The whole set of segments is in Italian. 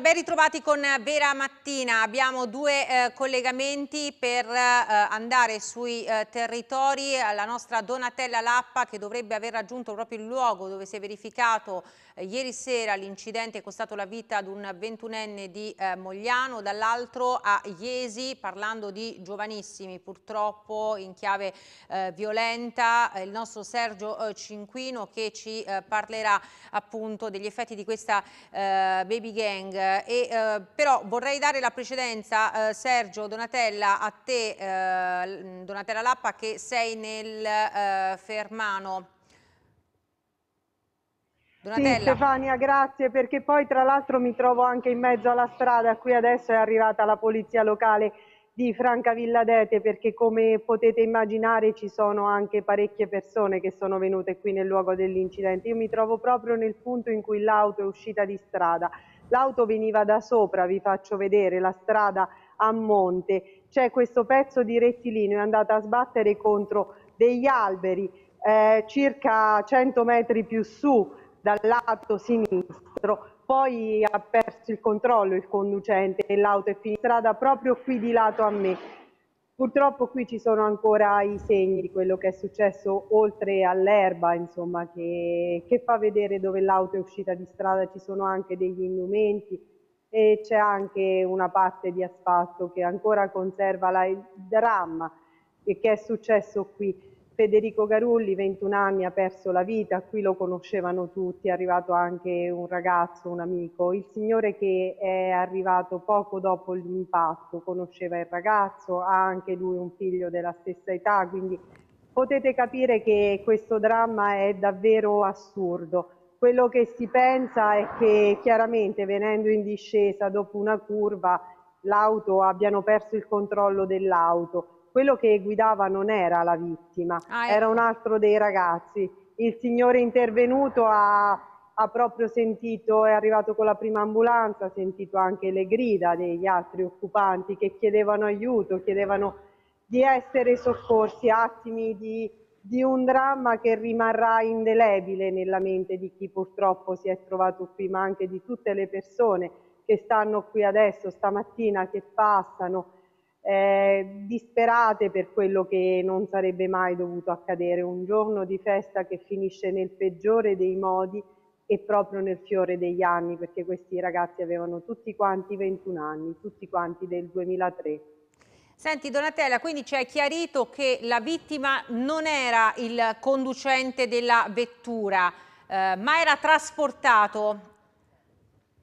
ben ritrovati con Vera Mattina. Abbiamo due eh, collegamenti per eh, andare sui eh, territori. La nostra Donatella Lappa che dovrebbe aver raggiunto proprio il luogo dove si è verificato eh, ieri sera l'incidente è costato la vita ad un 21enne di eh, Mogliano, dall'altro a Iesi, parlando di giovanissimi, purtroppo in chiave eh, violenta, il nostro Sergio Cinquino che ci parlerà appunto degli effetti di questa baby gang. E, però vorrei dare la precedenza, Sergio Donatella, a te, Donatella Lappa, che sei nel Fermano Donatella. Sì, Stefania, grazie, perché poi tra l'altro mi trovo anche in mezzo alla strada, qui adesso è arrivata la polizia locale di Franca Villadete, perché come potete immaginare ci sono anche parecchie persone che sono venute qui nel luogo dell'incidente. Io mi trovo proprio nel punto in cui l'auto è uscita di strada. L'auto veniva da sopra, vi faccio vedere, la strada a monte. C'è questo pezzo di rettilineo, è andata a sbattere contro degli alberi eh, circa 100 metri più su dal lato sinistro, poi ha perso il controllo il conducente e l'auto è finita strada proprio qui di lato a me. Purtroppo qui ci sono ancora i segni di quello che è successo oltre all'erba, insomma, che, che fa vedere dove l'auto è uscita di strada, ci sono anche degli indumenti e c'è anche una parte di asfalto che ancora conserva la, il dramma che è successo qui. Federico Garulli, 21 anni, ha perso la vita, qui lo conoscevano tutti, è arrivato anche un ragazzo, un amico. Il signore che è arrivato poco dopo l'impatto conosceva il ragazzo, ha anche lui un figlio della stessa età, quindi potete capire che questo dramma è davvero assurdo. Quello che si pensa è che chiaramente venendo in discesa dopo una curva l'auto abbiano perso il controllo dell'auto quello che guidava non era la vittima, ah, ecco. era un altro dei ragazzi. Il signore intervenuto ha, ha, proprio sentito, è arrivato con la prima ambulanza, ha sentito anche le grida degli altri occupanti che chiedevano aiuto, chiedevano di essere soccorsi, attimi di, di un dramma che rimarrà indelebile nella mente di chi purtroppo si è trovato qui, ma anche di tutte le persone che stanno qui adesso, stamattina, che passano eh, disperate per quello che non sarebbe mai dovuto accadere, un giorno di festa che finisce nel peggiore dei modi e proprio nel fiore degli anni, perché questi ragazzi avevano tutti quanti 21 anni, tutti quanti del 2003. Senti Donatella, quindi ci hai chiarito che la vittima non era il conducente della vettura, eh, ma era trasportato.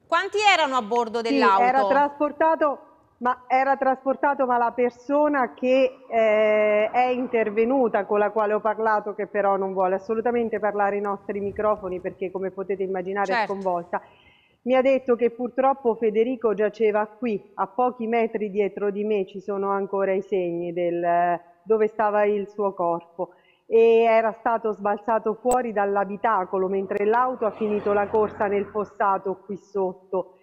Quanti erano a bordo dell'auto? Sì, era trasportato ma era trasportato, ma la persona che eh, è intervenuta, con la quale ho parlato, che però non vuole assolutamente parlare i nostri microfoni perché come potete immaginare certo. è sconvolta, mi ha detto che purtroppo Federico giaceva qui, a pochi metri dietro di me ci sono ancora i segni del, dove stava il suo corpo e era stato sbalzato fuori dall'abitacolo mentre l'auto ha finito la corsa nel fossato qui sotto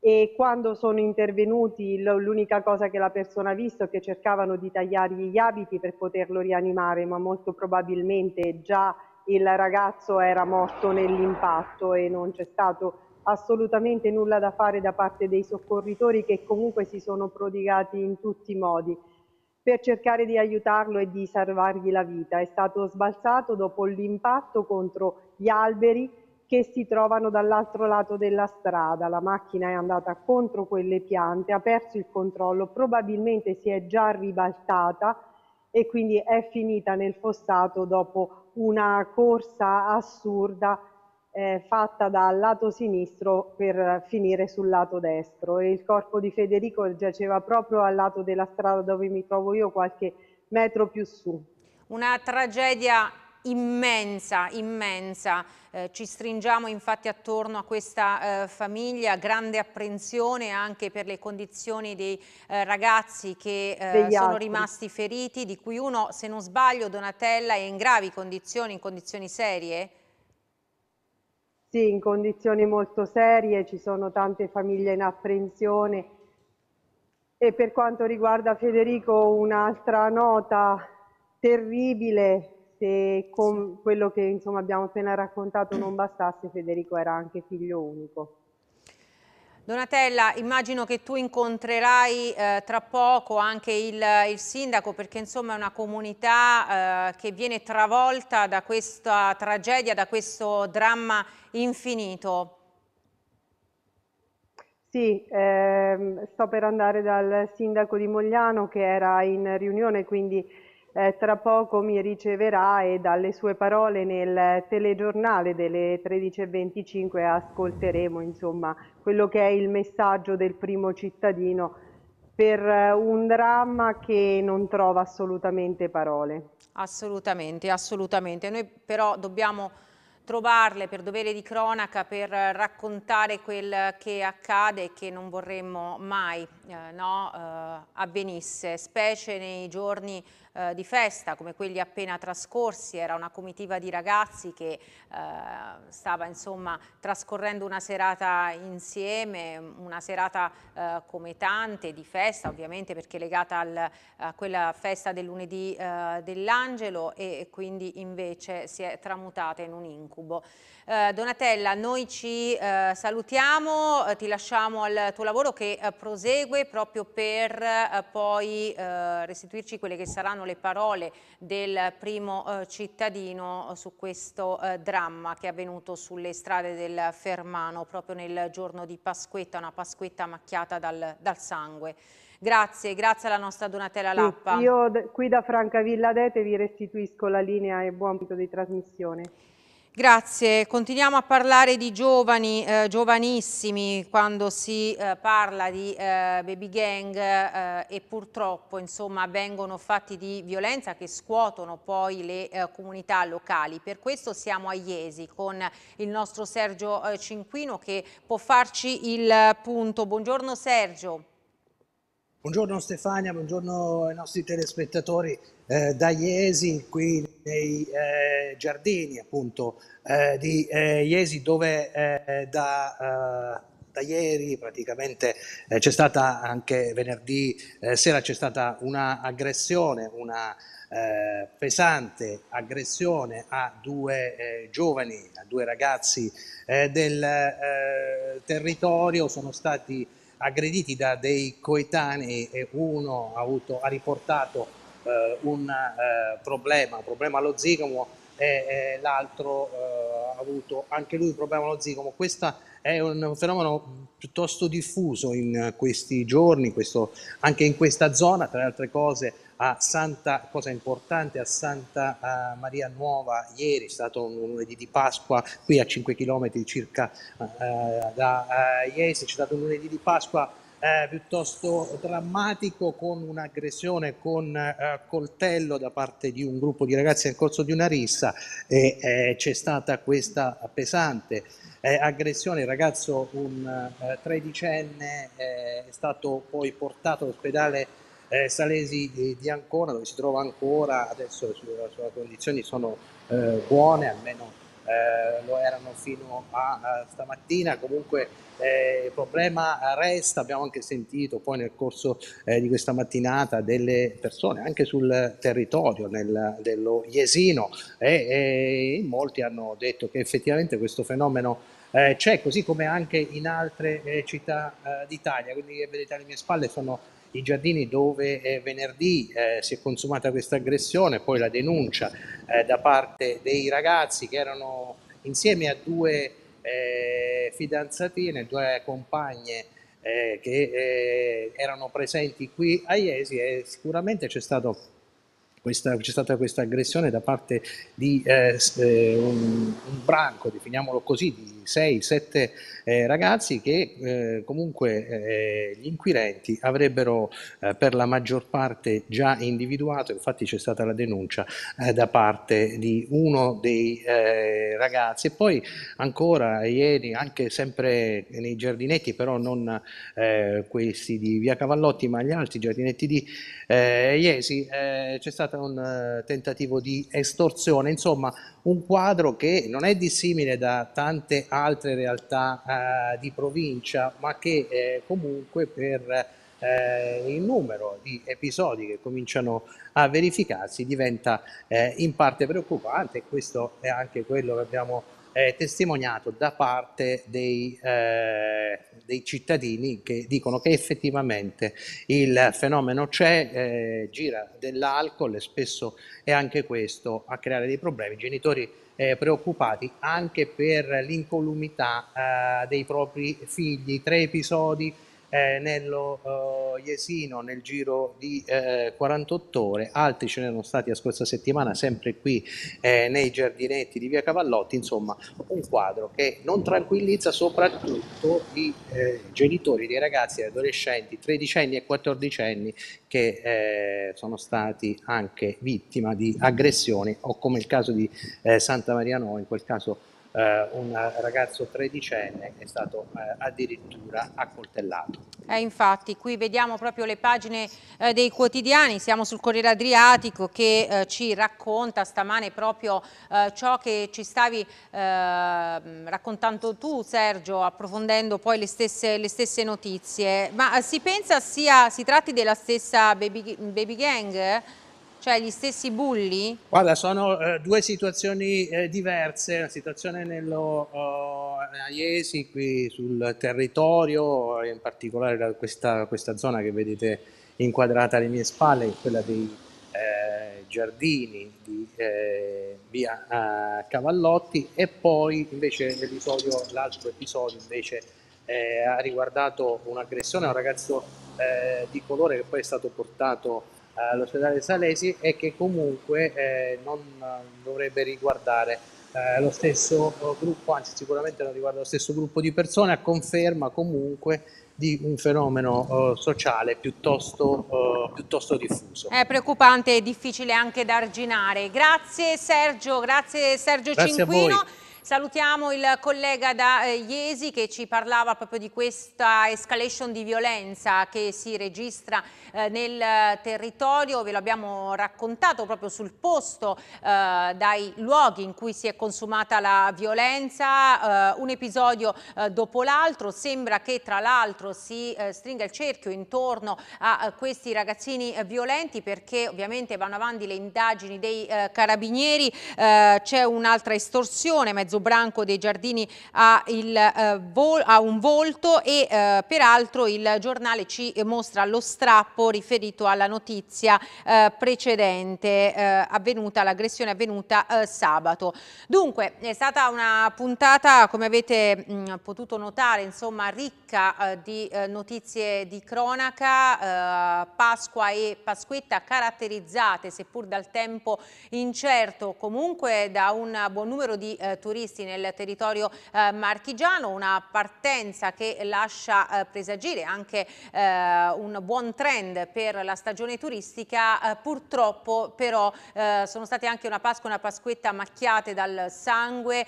e quando sono intervenuti l'unica cosa che la persona ha visto è che cercavano di tagliargli gli abiti per poterlo rianimare, ma molto probabilmente già il ragazzo era morto nell'impatto e non c'è stato assolutamente nulla da fare da parte dei soccorritori che comunque si sono prodigati in tutti i modi per cercare di aiutarlo e di salvargli la vita. È stato sbalzato dopo l'impatto contro gli alberi che si trovano dall'altro lato della strada. La macchina è andata contro quelle piante, ha perso il controllo, probabilmente si è già ribaltata e quindi è finita nel fossato dopo una corsa assurda eh, fatta dal lato sinistro per finire sul lato destro. E il corpo di Federico giaceva proprio al lato della strada dove mi trovo io, qualche metro più su. Una tragedia immensa, immensa. Eh, ci stringiamo infatti attorno a questa eh, famiglia, grande apprensione anche per le condizioni dei eh, ragazzi che eh, sono altri. rimasti feriti, di cui uno, se non sbaglio, Donatella è in gravi condizioni, in condizioni serie? Sì, in condizioni molto serie, ci sono tante famiglie in apprensione e per quanto riguarda Federico un'altra nota terribile se con quello che insomma, abbiamo appena raccontato non bastasse, Federico era anche figlio unico. Donatella, immagino che tu incontrerai eh, tra poco anche il, il, sindaco perché insomma è una comunità eh, che viene travolta da questa tragedia, da questo dramma infinito. Sì, ehm, sto per andare dal sindaco di Mogliano che era in riunione, quindi eh, tra poco mi riceverà e dalle sue parole nel telegiornale delle 13.25 ascolteremo insomma quello che è il messaggio del primo cittadino per eh, un dramma che non trova assolutamente parole. Assolutamente, assolutamente. Noi però dobbiamo trovarle per dovere di cronaca, per raccontare quel che accade e che non vorremmo mai eh, no, eh, avvenisse, specie nei giorni eh, di festa come quelli appena trascorsi, era una comitiva di ragazzi che eh, stava insomma trascorrendo una serata insieme, una serata eh, come tante di festa ovviamente perché legata al, a quella festa del lunedì eh, dell'angelo e quindi invece si è tramutata in un incubo. Eh, Donatella, noi ci eh, salutiamo, ti lasciamo al tuo lavoro che prosegue proprio per poi restituirci quelle che saranno le parole del primo eh, cittadino su questo eh, dramma che è avvenuto sulle strade del Fermano proprio nel giorno di Pasquetta, una Pasquetta macchiata dal, dal sangue. Grazie, grazie alla nostra Donatella Lappa. Sì, io qui da Francavilla Dete vi restituisco la linea e buon punto di trasmissione. Grazie, continuiamo a parlare di giovani, eh, giovanissimi, quando si eh, parla di eh, baby gang eh, e purtroppo insomma, vengono fatti di violenza che scuotono poi le eh, comunità locali. Per questo siamo a Iesi con il nostro Sergio eh, Cinquino che può farci il punto. Buongiorno Sergio. Buongiorno Stefania, buongiorno ai nostri telespettatori eh, da Iesi, qui nei eh, giardini appunto eh, di eh, Iesi dove eh, da, eh, da, ieri praticamente c'è stata anche venerdì sera c'è stata una aggressione, una, eh, pesante aggressione a due eh, giovani, a due ragazzi eh, del territorio, sono stati aggrediti da dei coetanei e uno ha, avuto, ha riportato eh, un eh, problema, un problema allo zigomo e, e l'altro eh, ha avuto anche lui un problema allo zigomo. Questo è un fenomeno piuttosto diffuso in questi giorni, questo, anche in questa zona, tra le altre cose a Santa, cosa importante, a Santa Maria Nuova ieri, è stato un lunedì di Pasqua qui a 5 km circa uh, da uh, eh, Iesi, c'è stato un lunedì di Pasqua eh, piuttosto drammatico con un'aggressione con eh, coltello da parte di un gruppo di ragazzi nel corso di una rissa e eh, c'è stata questa pesante aggressione. Il ragazzo, un tredicenne, è stato poi portato all'ospedale eh, Salesi di, Ancona, dove si trova ancora, adesso le sue, condizioni sono eh, buone, almeno eh, lo erano fino a, a stamattina, comunque eh, il problema resta, abbiamo anche sentito poi nel corso eh, di questa mattinata delle persone anche sul territorio nel, dello Iesino e, e molti hanno detto che effettivamente questo fenomeno eh, c'è, così come anche in altre eh, città eh, d'Italia. quindi vedete alle mie spalle sono i giardini dove eh, venerdì eh, si è consumata questa aggressione, poi la denuncia eh, da parte dei ragazzi che erano insieme a due eh, fidanzatine, due compagne eh, che eh, erano presenti qui a Iesi e sicuramente c'è stato questa, c'è stata questa aggressione da parte di eh, un, un branco, definiamolo così, di 6-7 eh, ragazzi che eh, comunque eh, gli inquirenti avrebbero eh, per la maggior parte già individuato, infatti c'è stata la denuncia eh, da parte di uno dei ragazzi e poi ancora ieri anche sempre nei giardinetti però non questi di via Cavallotti ma gli altri giardinetti di Iesi c'è stato un tentativo di estorsione, insomma un quadro che non è dissimile da tante altre altre realtà eh, di provincia, ma che eh, comunque per eh, il numero di episodi che cominciano a verificarsi diventa eh, in parte preoccupante. e Questo è anche quello che abbiamo eh, testimoniato da parte dei, eh, dei, cittadini che dicono che effettivamente il fenomeno c'è, eh, gira dell'alcol e spesso è anche questo a creare dei problemi. I genitori eh, preoccupati anche per l'incolumità eh, dei propri figli, tre episodi eh, nello eh, Jesino nel giro di eh, 48 ore, altri ce ne n'erano stati la scorsa settimana sempre qui eh, nei giardinetti di via Cavallotti, insomma un quadro che non tranquillizza soprattutto i eh, genitori dei ragazzi e adolescenti, tredicenni e quattordicenni che eh, sono stati anche vittima di aggressioni o come il caso di Santa Maria Noi, in quel caso eh, un ragazzo tredicenne è stato eh, addirittura accoltellato. Eh, infatti, qui vediamo proprio le pagine eh, dei quotidiani, siamo sul Corriere Adriatico che eh, ci racconta stamane proprio eh, ciò che ci stavi raccontando tu Sergio, approfondendo poi le stesse, le stesse notizie. Ma si pensa sia, si tratti della stessa baby, baby gang? Cioè gli stessi bulli? Guarda, sono eh, due situazioni eh, diverse, la situazione nello oh, eh, Aiesi, qui sul territorio, eh, in particolare da questa, questa, zona che vedete inquadrata alle mie spalle, quella dei eh, giardini di eh, via Cavallotti e poi invece l'episodio, l'altro episodio invece ha riguardato un'aggressione a un ragazzo di colore che poi è stato portato all'ospedale Salesi e che comunque eh, non eh, dovrebbe riguardare eh, lo stesso gruppo, anzi sicuramente non riguarda lo stesso gruppo di persone, a conferma comunque di un fenomeno eh, sociale piuttosto, piuttosto diffuso. È preoccupante e difficile anche da arginare. Grazie Sergio, grazie Sergio grazie Cinquino. Salutiamo il collega da eh, Iesi che ci parlava proprio di questa escalation di violenza che si registra eh, nel eh, territorio, ve lo abbiamo raccontato proprio sul posto dai luoghi in cui si è consumata la violenza, un episodio dopo l'altro, sembra che tra l'altro si stringa il cerchio intorno a questi ragazzini violenti perché ovviamente vanno avanti le indagini dei carabinieri, c'è un'altra estorsione, mezzo mezzo branco dei giardini ha, il, eh, vol ha un volto e eh, peraltro il giornale ci mostra lo strappo riferito alla notizia eh, precedente eh, avvenuta, l'aggressione avvenuta eh, sabato. Dunque è stata una puntata come avete mh, mm, potuto notare insomma ricca eh, di notizie di cronaca, Pasqua e Pasquetta caratterizzate seppur dal tempo incerto comunque da un buon numero di turisti previsti nel territorio eh, marchigiano, una partenza che lascia eh, presagire anche eh, un buon trend per la stagione turistica, eh, purtroppo però eh, sono state anche una Pasqua e una Pasquetta macchiate dal sangue,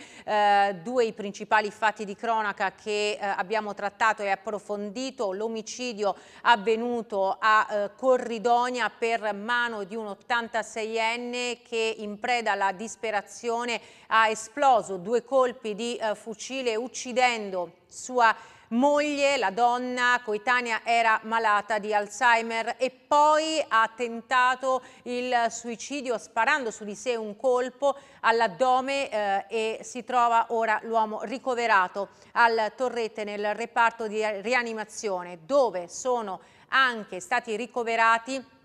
due i principali fatti di cronaca che abbiamo trattato e approfondito, l'omicidio avvenuto a Corridonia per mano di un 86enne che in preda alla disperazione ha esploso due colpi di eh, fucile uccidendo sua moglie, la donna coetanea era malata di Alzheimer e poi ha tentato il suicidio sparando su di sé un colpo all'addome eh, e si trova ora l'uomo ricoverato al Torrette nel reparto di rianimazione dove sono anche stati ricoverati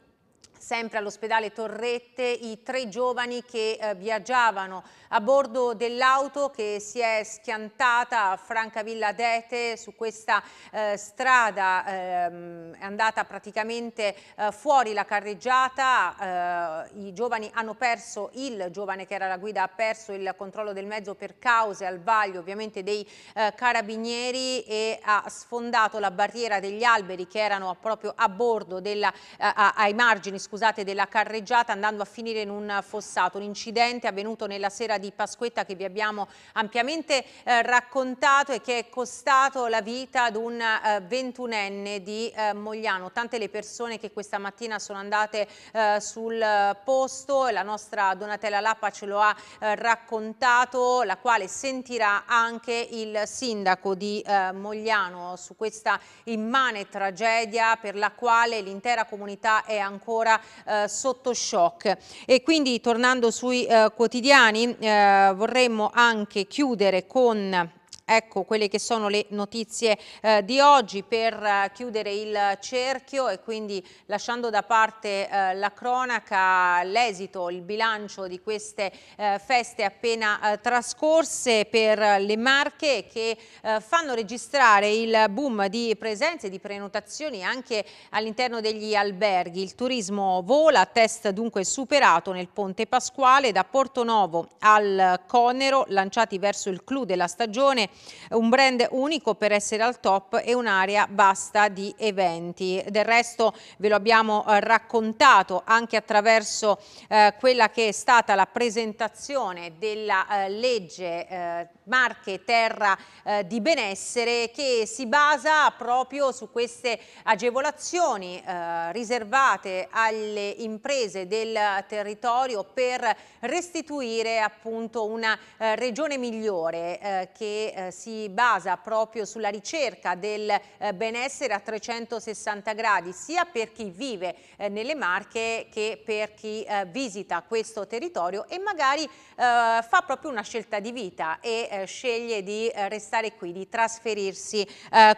sempre all'ospedale Torrette i tre giovani che eh, viaggiavano a bordo dell'auto che si è schiantata a Francavilla Dete su questa eh, strada ehm, è andata praticamente eh, fuori la carreggiata eh, i giovani hanno perso il giovane che era la guida ha perso il controllo del mezzo per cause al vaglio ovviamente dei eh, carabinieri e ha sfondato la barriera degli alberi che erano proprio a bordo della, eh, a, ai margini scusate, della carreggiata andando a finire in un fossato un incidente avvenuto nella sera di di Pasquetta che vi abbiamo ampiamente eh, raccontato e che è costato la vita ad un eh, ventunenne eh, di eh, Mogliano. Tante le persone che questa mattina sono andate eh, sul eh, posto e la nostra Donatella Lappa ce lo ha raccontato, la quale sentirà anche il sindaco di Mogliano su questa immane tragedia per la quale l'intera comunità è ancora sotto shock. E quindi tornando sui quotidiani, eh, vorremmo anche chiudere con Ecco quelle che sono le notizie eh, di oggi per eh, chiudere il cerchio e quindi lasciando da parte eh, la cronaca, l'esito, il bilancio di queste eh, feste appena eh, trascorse per eh, le marche che fanno registrare il boom di presenze e di prenotazioni anche all'interno degli alberghi. Il turismo vola, test dunque superato nel Ponte Pasquale da Porto Novo al Conero lanciati verso il clou della stagione un brand unico per essere al top e un'area vasta di eventi. Del resto ve lo abbiamo eh, raccontato anche attraverso eh, quella che è stata la presentazione della eh, legge eh, Marche Terra eh, di Benessere che si basa proprio su queste agevolazioni eh, riservate alle imprese del territorio per restituire appunto una regione migliore che eh, si basa proprio sulla ricerca del eh, benessere a 360 gradi sia per chi vive eh, nelle Marche che per chi eh, visita questo territorio e magari eh, fa proprio una scelta di vita e sceglie di restare qui, di trasferirsi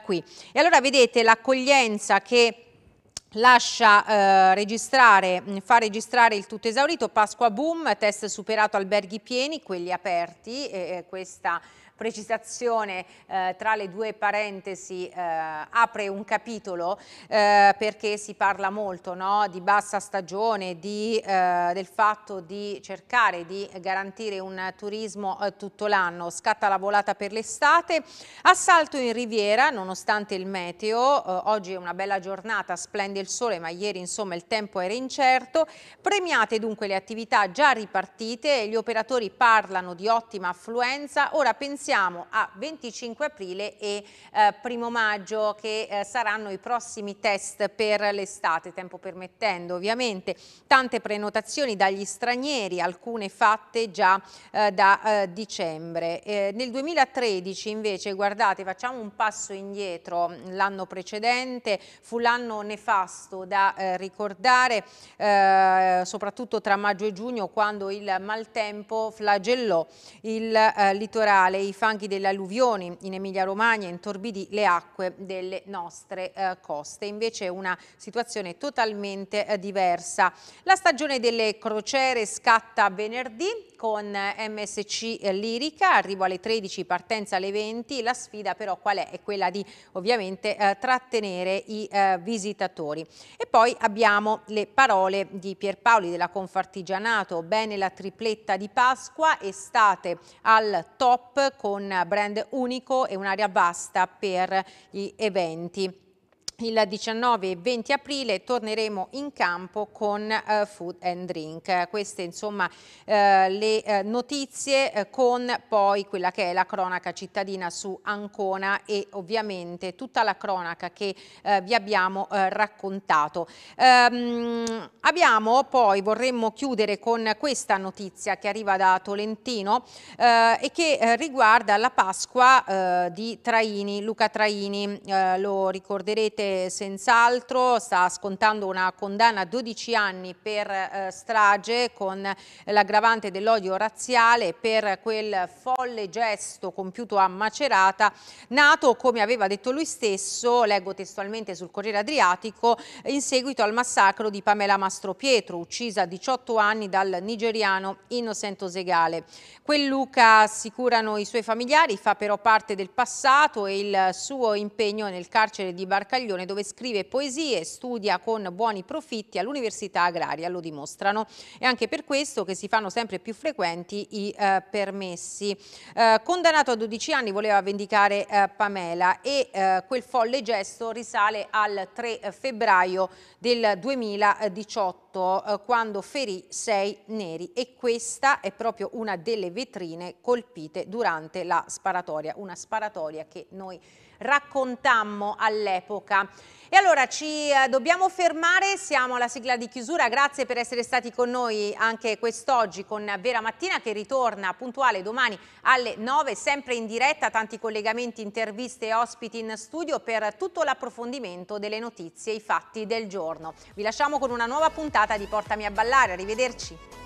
qui. E allora vedete l'accoglienza che lascia eh, registrare, fa registrare il tutto esaurito, Pasqua boom, test superato alberghi pieni, quelli aperti, eh, questa precisazione eh, tra le due parentesi eh, apre un capitolo eh, perché si parla molto no, di bassa stagione, di, eh, del fatto di cercare di garantire un turismo eh, tutto l'anno. Scatta la volata per l'estate, assalto in riviera nonostante il meteo, eh, oggi è una bella giornata, splende il sole ma ieri insomma il tempo era incerto, premiate dunque le attività già ripartite, gli operatori parlano di ottima affluenza, ora pensiamo siamo a 25 aprile e eh, primo maggio che eh, saranno i prossimi test per l'estate, tempo permettendo ovviamente. Tante prenotazioni dagli stranieri, alcune fatte già eh, da eh, dicembre. Eh, nel 2013 invece, guardate, facciamo un passo indietro, mm, l'anno precedente fu l'anno nefasto da eh, ricordare, soprattutto tra maggio e giugno quando il maltempo flagellò il litorale, i fanghi delle alluvioni in Emilia-Romagna intorbidì le acque delle nostre eh, coste. Invece è una situazione totalmente eh, diversa. La stagione delle crociere scatta venerdì con eh, MSC eh, Lirica, arrivo alle 13, partenza alle 20. La sfida però qual è? È quella di ovviamente eh, trattenere i eh, visitatori. E poi abbiamo le parole di Pierpaoli della Confartigianato, bene la tripletta di Pasqua, estate al top con brand unico e un'area vasta per gli eventi il 19 e 20 aprile torneremo in campo con eh, Food and Drink. Queste insomma eh, le eh, notizie eh, con poi quella che è la cronaca cittadina su Ancona e ovviamente tutta la cronaca che eh, vi abbiamo eh, raccontato. Ehm, abbiamo poi, vorremmo chiudere con questa notizia che arriva da Tolentino e che riguarda la Pasqua di Traini, Luca Traini, lo ricorderete Morte senz'altro sta scontando una condanna a 12 anni per eh, strage con l'aggravante dell'odio razziale per quel folle gesto compiuto a Macerata, nato, come aveva detto lui stesso, leggo testualmente sul Corriere Adriatico, in seguito al massacro di Pamela Mastropietro, uccisa a 18 anni dal nigeriano Innocento Segale. Quel Luca, assicurano i suoi familiari, fa però parte del passato e il suo impegno nel carcere di Barcaglione Castiglione dove scrive poesie e studia con buoni profitti all'Università Agraria, lo dimostrano. È anche per questo che si fanno sempre più frequenti i eh, permessi. Eh, condannato a 12 anni voleva vendicare eh, Pamela e eh, quel folle gesto risale al 3 eh, febbraio del 2018 eh, quando ferì sei neri e questa è proprio una delle vetrine colpite durante la sparatoria, una sparatoria che noi raccontammo all'epoca. E allora ci eh, dobbiamo fermare, siamo alla sigla di chiusura, grazie per essere stati con noi anche quest'oggi con Vera Mattina che ritorna puntuale domani alle 9, sempre in diretta, tanti collegamenti, interviste e ospiti in studio per tutto l'approfondimento delle notizie e i fatti del giorno. Vi lasciamo con una nuova puntata di Portami a ballare, arrivederci.